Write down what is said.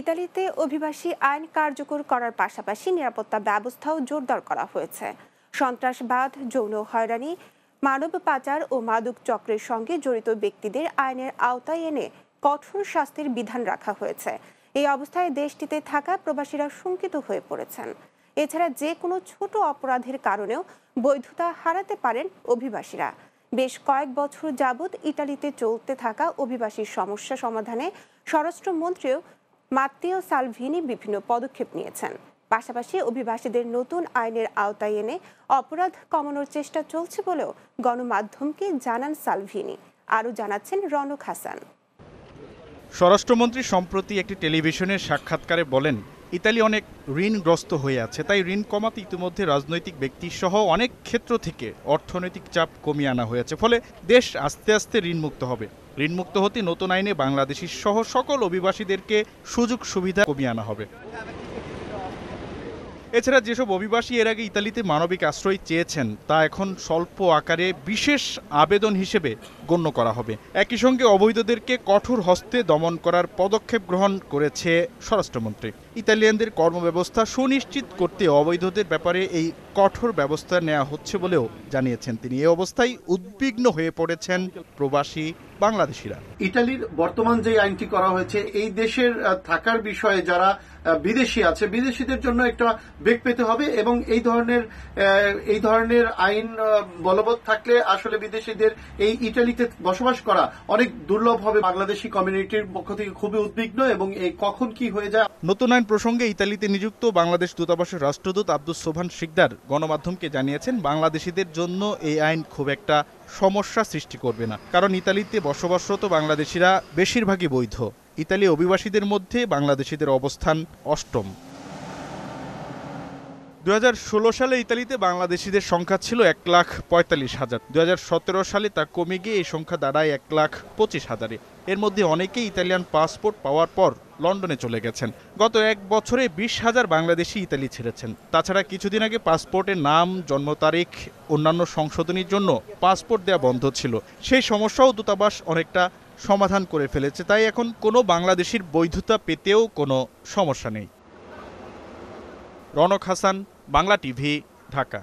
ইতালিতে অভিবাসী আইন কার্যকর করার পাশাপাশি নিরাপত্তা ব্যবস্থাও জোরদার করা হয়েছে সন্ত্রাসবাদ যৌন হয়রানি মানব পাচার ও মাদক চক্রের সঙ্গে জড়িত ব্যক্তিদের আইনের আওতায় এনে কঠোর শাস্তির বিধান রাখা হয়েছে এই অবস্থায় দেশটিতে থাকা প্রবাসীরা শঙ্কিত হয়ে পড়েছেন এছাড়া যে কোনো ছোট অপরাধের কারণেও বৈধতা হারাতে পারেন অভিবাসীরা বেশ কয়েক বছর যাবৎ ইতালিতে চলতে থাকা অভিবাসীর সমস্যা সমাধানে স্বরাষ্ট্রমন্ত্রীও মাত্তিও সালভিনি বিভিন্ন পদক্ষেপ নিয়েছেন পাশাপাশি অভিবাসীদের নতুন আইনের আওতায় এনে অপরাধ কমানোর চেষ্টা চলছে বলেও গণমাধ্যমকে জানান সালভিনি আরও জানাচ্ছেন রনক হাসান স্বরাষ্ট্রমন্ত্রী সম্প্রতি একটি টেলিভিশনের সাক্ষাৎকারে বলেন ইতালি অনেক ঋণগ্রস্ত হয়ে আছে তাই ঋণ কমাতে ইতিমধ্যে রাজনৈতিক ব্যক্তি সহ অনেক ক্ষেত্র থেকে অর্থনৈতিক চাপ কমিয়ে আনা হয়েছে ফলে দেশ আস্তে আস্তে ঋণমুক্ত হবে ঋণমুক্ত হতে নতুন আইনে বাংলাদেশি সহ সকল অভিবাসীদেরকে সুযোগ সুবিধা কমিয়ে আনা হবে এছাড়া যেসব অভিবাসী এর আগে ইতালিতে মানবিক আশ্রয় চেয়েছেন তা এখন স্বল্প আকারে বিশেষ আবেদন হিসেবে গণ্য করা হবে একই সঙ্গে অবৈধদেরকে কঠোর হস্তে দমন করার পদক্ষেপ গ্রহণ করেছে স্বরাষ্ট্রমন্ত্রী ইতালিয়ানদের কর্মব্যবস্থা সুনিশ্চিত করতে অবৈধদের ব্যাপারে এই কঠোর ব্যবস্থা নেওয়া হচ্ছে বলেও জানিয়েছেন তিনি এ অবস্থায় উদ্বিগ্ন হয়ে পড়েছেন প্রবাসী বাংলাদেশিরা ইটালির বর্তমান যে আইনটি করা হয়েছে এই দেশের থাকার বিষয়ে যারা বিদেশি আছে বিদেশিদের জন্য একটা বেগ পেতে হবে এবং এই ধরনের এই ধরনের আইন বলবৎ থাকলে আসলে বিদেশিদের এই ইটালিতে বসবাস করা অনেক দুর্লভ হবে বাংলাদেশি কমিউনিটির পক্ষ থেকে খুবই উদ্বিগ্ন এবং এই কখন কি হয়ে যায় নতুন আইন প্রসঙ্গে ইতালিতে নিযুক্ত বাংলাদেশ দূতাবাসের রাষ্ট্রদূত আব্দুল সোভান শিকদার গণমাধ্যমকে জানিয়েছেন বাংলাদেশিদের জন্য এই আইন খুব একটা সমস্যা সৃষ্টি করবে না কারণ ইতালিতে বসবাসরত বাংলাদেশিরা বেশিরভাগই বৈধ ইতালি অভিবাসীদের মধ্যে বাংলাদেশিদের অবস্থান অষ্টম দু সালে ইতালিতে বাংলাদেশিদের সংখ্যা ছিল এক লাখ পঁয়তাল্লিশ হাজার দু সালে তা কমে গিয়ে এই সংখ্যা দাঁড়ায় এক লাখ পঁচিশ হাজারে এর মধ্যে অনেকেই ইতালিয়ান পাসপোর্ট পাওয়ার পর লন্ডনে চলে গেছেন গত এক বছরে বিশ হাজার বাংলাদেশি ইতালি ছেড়েছেন তাছাড়া কিছুদিন আগে পাসপোর্টের নাম জন্ম তারিখ অন্যান্য সংশোধনীর জন্য পাসপোর্ট দেওয়া বন্ধ ছিল সেই সমস্যাও দূতাবাস অনেকটা সমাধান করে ফেলেছে তাই এখন কোনো বাংলাদেশির বৈধতা পেতেও কোনো সমস্যা নেই রনক হাসান বাংলা টিভি ঢাকা